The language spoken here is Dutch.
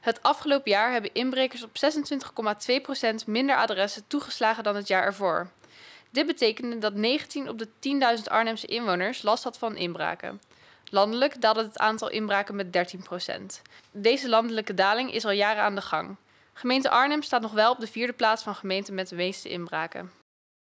Het afgelopen jaar hebben inbrekers op 26,2% minder adressen toegeslagen dan het jaar ervoor. Dit betekende dat 19 op de 10.000 Arnhemse inwoners last had van inbraken. Landelijk daalde het aantal inbraken met 13%. Deze landelijke daling is al jaren aan de gang. Gemeente Arnhem staat nog wel op de vierde plaats van gemeenten met de meeste inbraken.